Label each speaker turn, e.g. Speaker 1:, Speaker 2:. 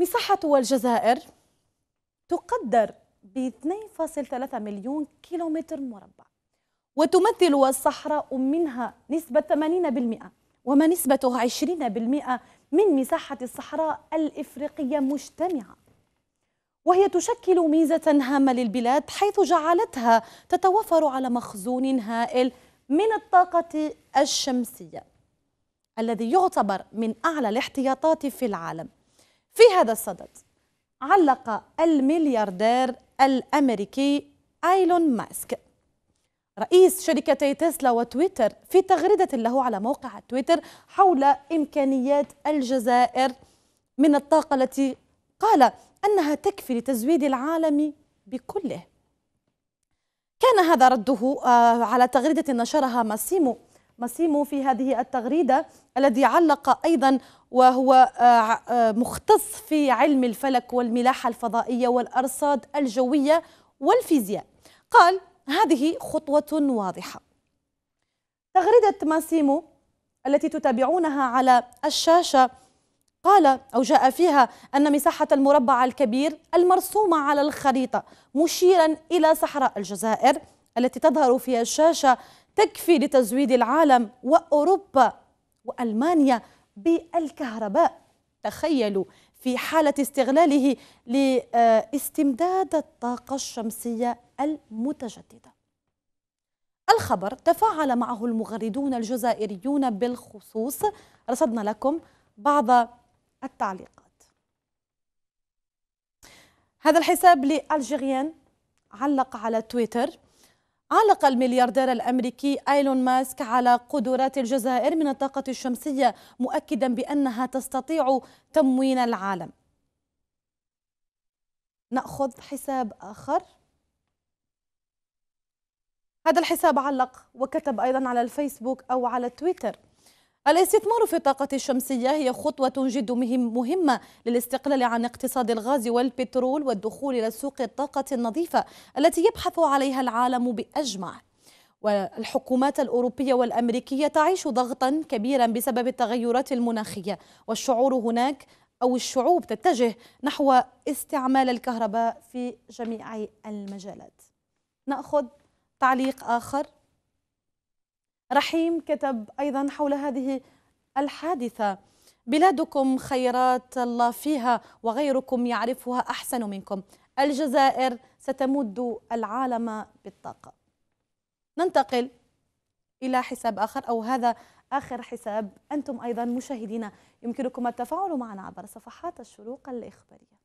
Speaker 1: مساحة والجزائر تقدر ب 2.3 مليون كيلومتر مربع وتمثل الصحراء منها نسبة 80% وما نسبته 20% من مساحة الصحراء الإفريقية مجتمعة وهي تشكل ميزة هامة للبلاد حيث جعلتها تتوفر على مخزون هائل من الطاقة الشمسية الذي يعتبر من أعلى الاحتياطات في العالم في هذا الصدد علق الملياردير الامريكي ايلون ماسك رئيس شركتي تسلا وتويتر في تغريده له على موقع تويتر حول امكانيات الجزائر من الطاقه التي قال انها تكفي لتزويد العالم بكله كان هذا رده آه، على تغريده نشرها ماسيمو ماسيمو في هذه التغريدة الذي علق أيضا وهو آه، آه، مختص في علم الفلك والملاحة الفضائية والأرصاد الجوية والفيزياء قال هذه خطوة واضحة تغريدة ماسيمو التي تتابعونها على الشاشة قال أو جاء فيها أن مساحة المربع الكبير المرسومة على الخريطة مشيرا إلى صحراء الجزائر التي تظهر في الشاشة تكفي لتزويد العالم وأوروبا وألمانيا بالكهرباء تخيلوا في حالة استغلاله لاستمداد الطاقة الشمسية المتجددة الخبر تفاعل معه المغردون الجزائريون بالخصوص رصدنا لكم بعض التعليقات هذا الحساب لألجيريان علق على تويتر علق الملياردير الامريكي ايلون ماسك على قدرات الجزائر من الطاقه الشمسيه مؤكدا بانها تستطيع تموين العالم ناخذ حساب اخر هذا الحساب علق وكتب ايضا على الفيسبوك او على تويتر الاستثمار في الطاقة الشمسية هي خطوة جد مهم مهمة للاستقلال عن اقتصاد الغاز والبترول والدخول إلى سوق الطاقة النظيفة التي يبحث عليها العالم بأجمع والحكومات الأوروبية والأمريكية تعيش ضغطا كبيرا بسبب التغيرات المناخية والشعور هناك أو الشعوب تتجه نحو استعمال الكهرباء في جميع المجالات نأخذ تعليق آخر رحيم كتب أيضا حول هذه الحادثة بلادكم خيرات الله فيها وغيركم يعرفها أحسن منكم الجزائر ستمد العالم بالطاقة ننتقل إلى حساب آخر أو هذا آخر حساب أنتم أيضا مشاهدينا يمكنكم التفاعل معنا عبر صفحات الشروق الإخبارية